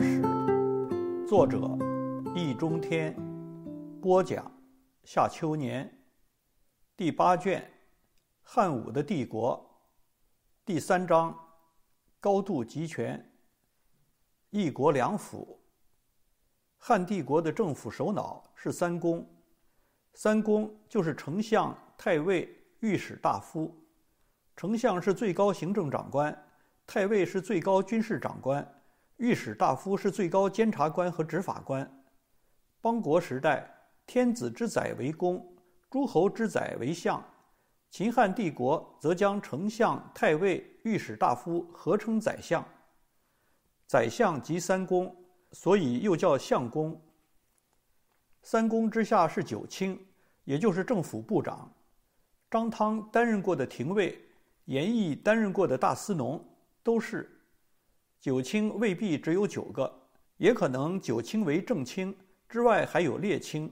史作者易中天播讲夏秋年第八卷汉武的帝国第三章高度集权一国两府汉帝国的政府首脑是三公三公就是丞相太尉御史大夫丞相是最高行政长官太尉是最高军事长官。御史大夫是最高监察官和执法官。邦国时代，天子之宰为公，诸侯之宰为相。秦汉帝国则将丞相、太尉、御史大夫合称宰相，宰相即三公，所以又叫相公。三公之下是九卿，也就是政府部长。张汤担任过的廷尉，严毅担任过的大司农，都是。九卿未必只有九个，也可能九卿为正卿之外还有列卿。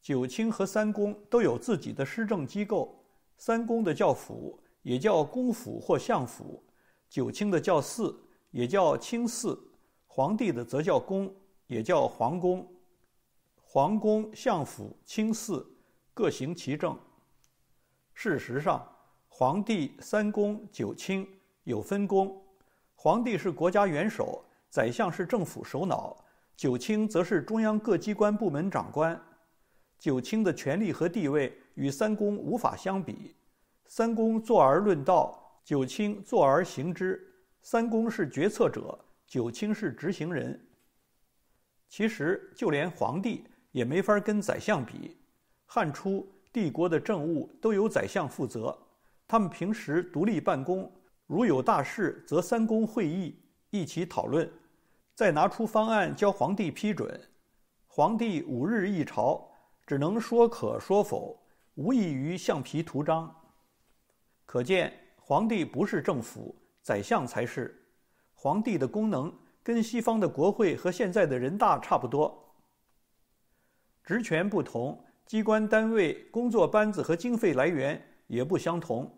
九卿和三公都有自己的施政机构，三公的叫府，也叫公府或相府；九卿的叫寺，也叫卿寺；皇帝的则叫宫，也叫皇宫。皇宫、相府、卿寺各行其政。事实上，皇帝、三公、九卿有分工。皇帝是国家元首，宰相是政府首脑，九卿则是中央各机关部门长官。九卿的权力和地位与三公无法相比。三公坐而论道，九卿坐而行之。三公是决策者，九卿是执行人。其实，就连皇帝也没法跟宰相比。汉初帝国的政务都由宰相负责，他们平时独立办公。如有大事，则三公会议一起讨论，再拿出方案交皇帝批准。皇帝五日一朝，只能说可说否，无异于橡皮图章。可见，皇帝不是政府，宰相才是。皇帝的功能跟西方的国会和现在的人大差不多，职权不同，机关单位、工作班子和经费来源也不相同。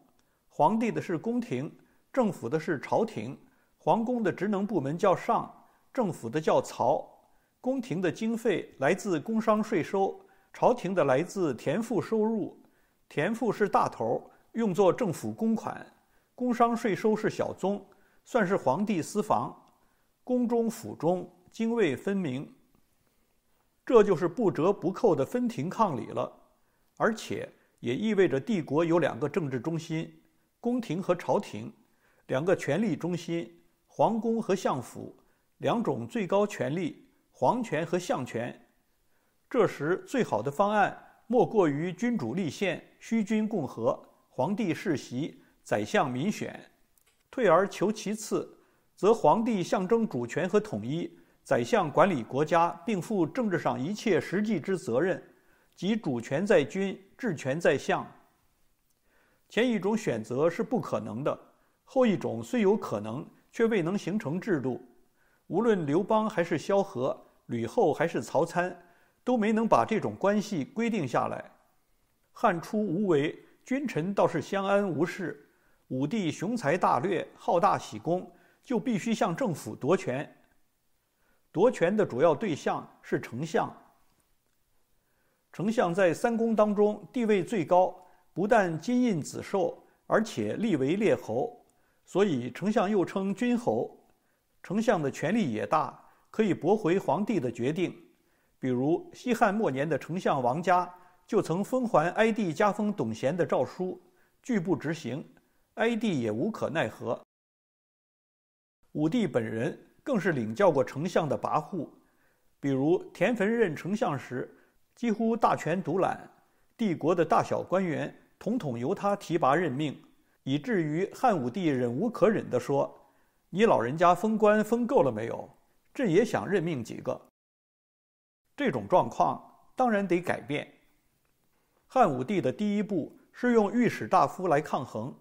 皇帝的是宫廷。政府的是朝廷，皇宫的职能部门叫上，政府的叫曹，宫廷的经费来自工商税收，朝廷的来自田赋收入，田赋是大头，用作政府公款，工商税收是小宗，算是皇帝私房，宫中府中泾渭分明，这就是不折不扣的分庭抗礼了，而且也意味着帝国有两个政治中心，宫廷和朝廷。两个权力中心，皇宫和相府，两种最高权力，皇权和相权。这时，最好的方案莫过于君主立宪，虚君共和，皇帝世袭，宰相民选。退而求其次，则皇帝象征主权和统一，宰相管理国家，并负政治上一切实际之责任，即主权在君，治权在相。前一种选择是不可能的。后一种虽有可能，却未能形成制度。无论刘邦还是萧何、吕后还是曹参，都没能把这种关系规定下来。汉初无为，君臣倒是相安无事。武帝雄才大略，好大喜功，就必须向政府夺权。夺权的主要对象是丞相。丞相在三公当中地位最高，不但金印紫绶，而且立为列侯。所以，丞相又称君侯，丞相的权力也大，可以驳回皇帝的决定。比如西汉末年的丞相王嘉就曾封还哀帝加封董贤的诏书，拒不执行，哀帝也无可奈何。武帝本人更是领教过丞相的跋扈，比如田汾任丞相时，几乎大权独揽，帝国的大小官员统统由他提拔任命。以至于汉武帝忍无可忍地说：“你老人家封官封够了没有？朕也想任命几个。”这种状况当然得改变。汉武帝的第一步是用御史大夫来抗衡。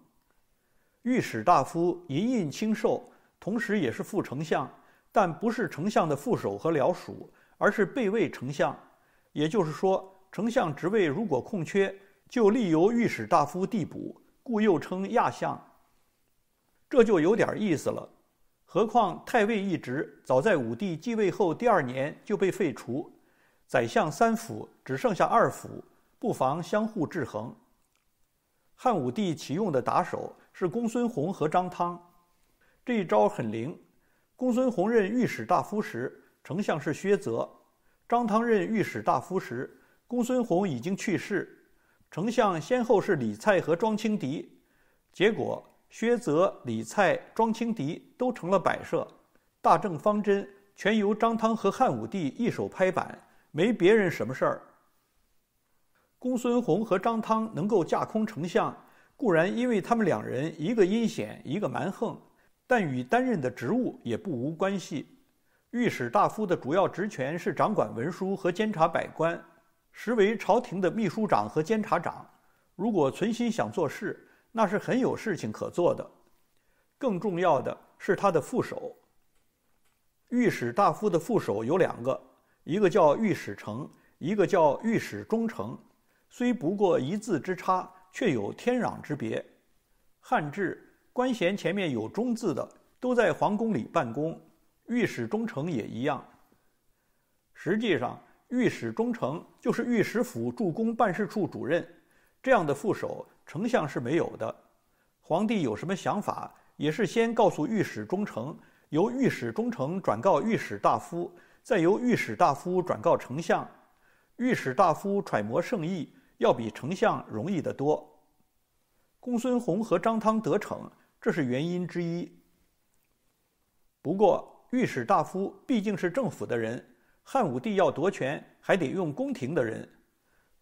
御史大夫银印清瘦，同时也是副丞相，但不是丞相的副手和僚属，而是备位丞相。也就是说，丞相职位如果空缺，就立由御史大夫递补。故又称亚相，这就有点意思了。何况太尉一职早在武帝继位后第二年就被废除，宰相三辅只剩下二辅，不妨相互制衡。汉武帝启用的打手是公孙弘和张汤，这一招很灵。公孙弘任御史大夫时，丞相是薛泽；张汤任御史大夫时，公孙弘已经去世。丞相先后是李蔡和庄青迪，结果薛泽、李蔡、庄青迪都成了摆设，大政方针全由张汤和汉武帝一手拍板，没别人什么事儿。公孙弘和张汤能够架空丞相，固然因为他们两人一个阴险，一个蛮横，但与担任的职务也不无关系。御史大夫的主要职权是掌管文书和监察百官。实为朝廷的秘书长和监察长，如果存心想做事，那是很有事情可做的。更重要的是他的副手。御史大夫的副手有两个，一个叫御史丞，一个叫御史中丞，虽不过一字之差，却有天壤之别。汉制官衔前面有“中”字的，都在皇宫里办公，御史中丞也一样。实际上。御史中丞就是御史府驻公办事处主任，这样的副手，丞相是没有的。皇帝有什么想法，也是先告诉御史中丞，由御史中丞转告御史大夫，再由御史大夫转告丞相。御史大夫揣摩圣意，要比丞相容易得多。公孙弘和张汤得逞，这是原因之一。不过，御史大夫毕竟是政府的人。汉武帝要夺权，还得用宫廷的人。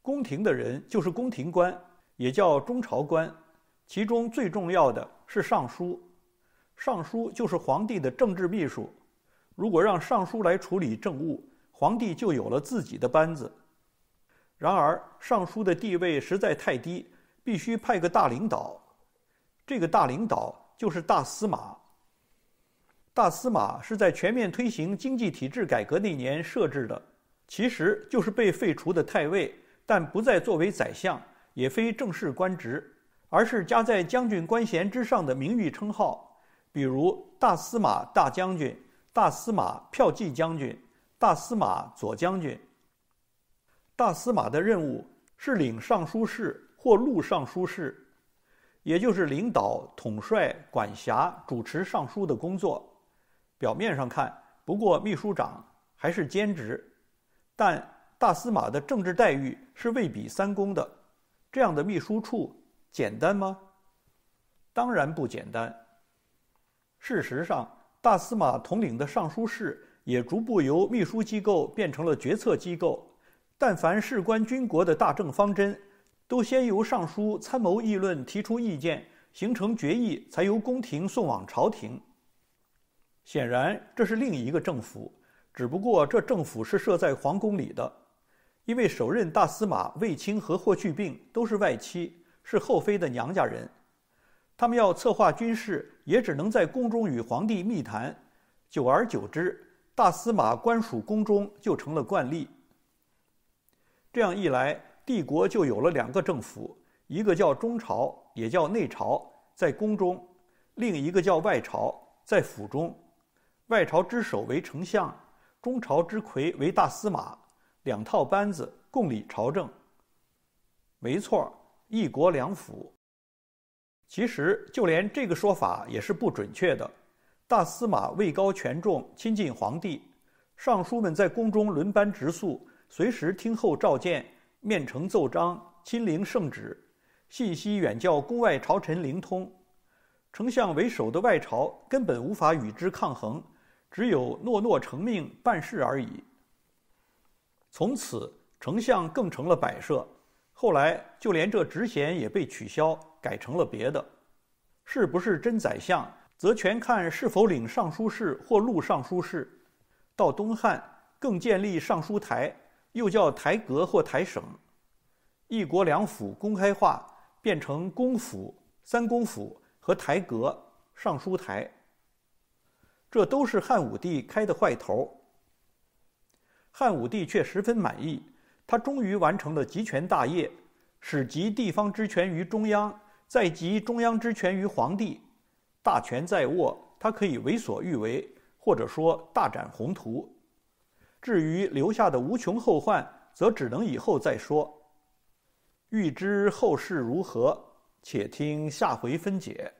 宫廷的人就是宫廷官，也叫中朝官。其中最重要的是尚书。尚书就是皇帝的政治秘书。如果让尚书来处理政务，皇帝就有了自己的班子。然而，尚书的地位实在太低，必须派个大领导。这个大领导就是大司马。大司马是在全面推行经济体制改革那年设置的，其实就是被废除的太尉，但不再作为宰相，也非正式官职，而是加在将军官衔之上的名誉称号，比如大司马、大将军、大司马骠骑将军、大司马左将军。大司马的任务是领尚书事或录尚书事，也就是领导、统帅、管辖、主持尚书的工作。表面上看，不过秘书长还是兼职，但大司马的政治待遇是未比三公的，这样的秘书处简单吗？当然不简单。事实上，大司马统领的尚书事也逐步由秘书机构变成了决策机构，但凡事关军国的大政方针，都先由尚书参谋议论提出意见，形成决议，才由宫廷送往朝廷。显然，这是另一个政府，只不过这政府是设在皇宫里的，因为首任大司马卫青和霍去病都是外戚，是后妃的娘家人，他们要策划军事，也只能在宫中与皇帝密谈。久而久之，大司马官署宫中就成了惯例。这样一来，帝国就有了两个政府，一个叫中朝，也叫内朝，在宫中；另一个叫外朝，在府中。外朝之首为丞相，中朝之魁为大司马，两套班子共理朝政。没错，一国两府。其实就连这个说法也是不准确的。大司马位高权重，亲近皇帝，尚书们在宫中轮班值宿，随时听候召见，面呈奏章，亲临圣旨，信息远较宫外朝臣灵通。丞相为首的外朝根本无法与之抗衡。只有诺诺成命办事而已。从此，丞相更成了摆设。后来，就连这职衔也被取消，改成了别的。是不是真宰相，则全看是否领尚书事或录尚书事。到东汉，更建立尚书台，又叫台阁或台省。一国两府公开化，变成公府、三公府和台阁、尚书台。这都是汉武帝开的坏头汉武帝却十分满意，他终于完成了集权大业，使集地方之权于中央，再集中央之权于皇帝，大权在握，他可以为所欲为，或者说大展宏图。至于留下的无穷后患，则只能以后再说。欲知后事如何，且听下回分解。